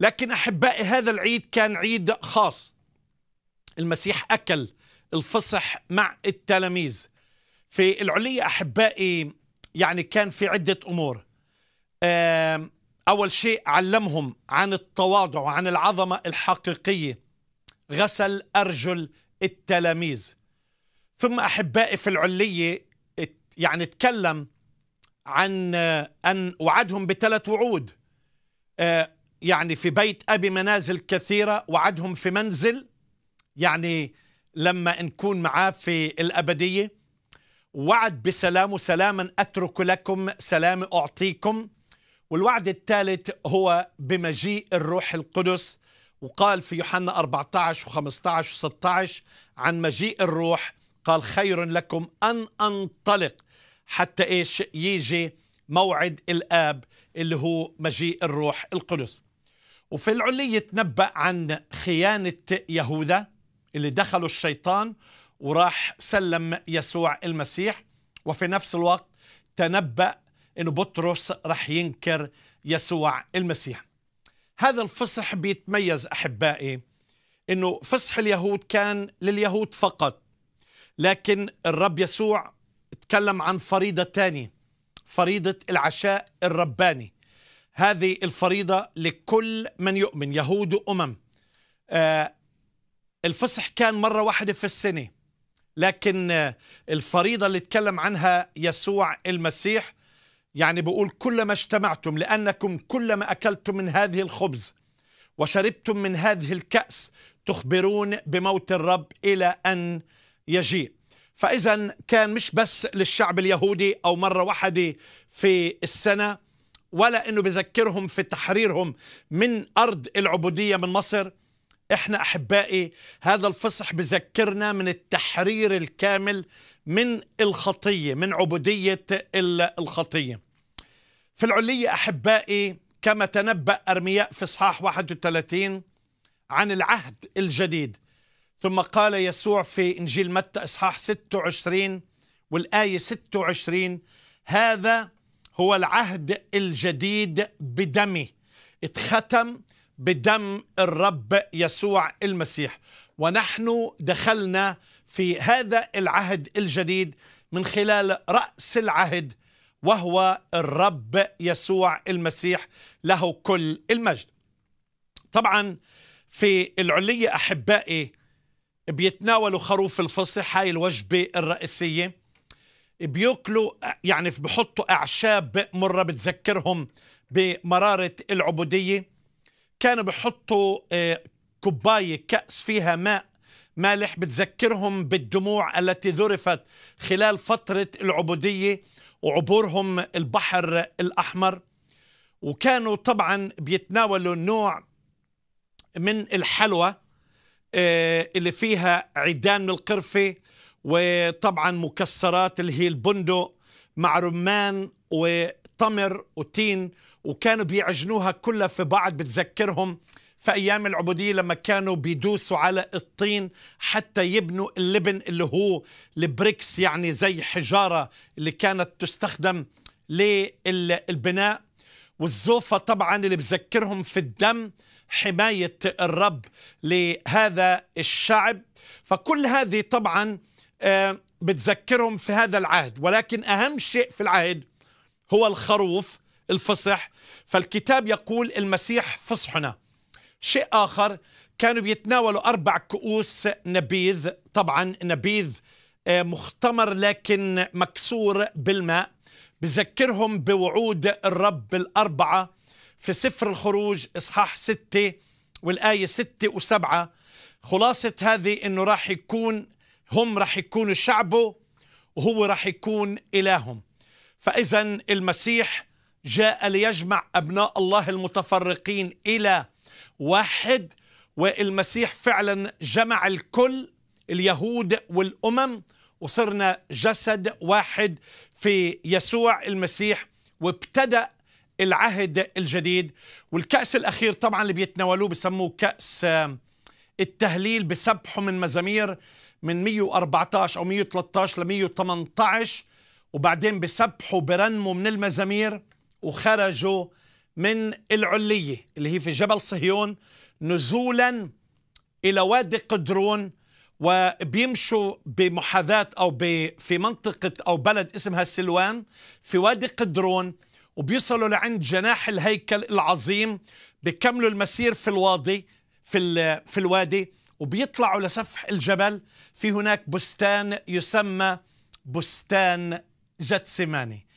لكن أحبائي هذا العيد كان عيد خاص المسيح أكل الفصح مع التلاميذ في العلية أحبائي يعني كان في عدة أمور أول شيء علمهم عن التواضع وعن العظمة الحقيقية غسل أرجل التلاميذ ثم أحبائي في العلية يعني تكلم عن آه، أن وعدهم بثلاث وعود آه، يعني في بيت أبي منازل كثيرة وعدهم في منزل يعني لما نكون معاه في الأبدية وعد بسلام سلاما أترك لكم سلام أعطيكم والوعد الثالث هو بمجيء الروح القدس وقال في يوحنا 14 و15 و16 عن مجيء الروح قال خير لكم أن أنطلق حتى إيش يجي موعد الآب اللي هو مجيء الروح القدس وفي العلي يتنبأ عن خيانة يهوذا اللي دخلوا الشيطان وراح سلم يسوع المسيح وفي نفس الوقت تنبأ أنه بطرس راح ينكر يسوع المسيح هذا الفصح بيتميز أحبائي أنه فصح اليهود كان لليهود فقط لكن الرب يسوع تكلم عن فريضة تانية فريضة العشاء الرباني هذه الفريضة لكل من يؤمن يهود وأمم آه، الفصح كان مرة واحدة في السنة لكن آه، الفريضة اللي تكلم عنها يسوع المسيح يعني بقول كلما اجتمعتم لأنكم كلما أكلتم من هذه الخبز وشربتم من هذه الكأس تخبرون بموت الرب إلى أن يجيء فإذا كان مش بس للشعب اليهودي أو مرة واحدة في السنة ولا انه بذكرهم في تحريرهم من ارض العبوديه من مصر احنا احبائي هذا الفصح بذكرنا من التحرير الكامل من الخطيه من عبوديه الخطيه في العليه احبائي كما تنبأ ارمياء في اصحاح 31 عن العهد الجديد ثم قال يسوع في انجيل متى اصحاح 26 والايه 26 هذا هو العهد الجديد بدمه اتختم بدم الرب يسوع المسيح ونحن دخلنا في هذا العهد الجديد من خلال راس العهد وهو الرب يسوع المسيح له كل المجد طبعا في العليه احبائي بيتناولوا خروف الفصح هاي الوجبه الرئيسيه بياكلوا يعني بحطوا اعشاب مره بتذكرهم بمراره العبوديه كانوا بحطوا آه، كوبايه كاس فيها ماء مالح بتذكرهم بالدموع التي ذرفت خلال فتره العبوديه وعبورهم البحر الاحمر وكانوا طبعا بيتناولوا نوع من الحلوى آه، اللي فيها عيدان من القرفه وطبعا مكسرات اللي هي البندق مع رمان وتمر وتين وكانوا بيعجنوها كلها في بعض بتذكرهم في أيام العبودية لما كانوا بيدوسوا على الطين حتى يبنوا اللبن اللي هو البريكس يعني زي حجارة اللي كانت تستخدم للبناء والزوفة طبعا اللي بذكرهم في الدم حماية الرب لهذا الشعب فكل هذه طبعا آه، بتذكرهم في هذا العهد ولكن أهم شيء في العهد هو الخروف الفصح فالكتاب يقول المسيح فصحنا شيء آخر كانوا بيتناولوا أربع كؤوس نبيذ طبعا نبيذ آه، مختمر لكن مكسور بالماء بذكرهم بوعود الرب الأربعة في سفر الخروج إصحاح ستة والآية ستة وسبعة خلاصة هذه أنه راح يكون هم رح يكونوا شعبه وهو رح يكون إلههم فإذا المسيح جاء ليجمع أبناء الله المتفرقين إلى واحد والمسيح فعلا جمع الكل اليهود والأمم وصرنا جسد واحد في يسوع المسيح وابتدأ العهد الجديد والكأس الأخير طبعا اللي بيتناولوه بسموه كأس التهليل بسبحه من مزامير من 114 او 113 ل 118 وبعدين بسبحوا برنموا من المزامير وخرجوا من العلية اللي هي في جبل صهيون نزولا إلى وادي قدرون وبيمشوا بمحاذاة أو في منطقة أو بلد اسمها سلوان في وادي قدرون وبيصلوا لعند جناح الهيكل العظيم بكملوا المسير في الواضي في, في الوادي وبيطلعوا لسفح الجبل في هناك بستان يسمى بستان جتسماني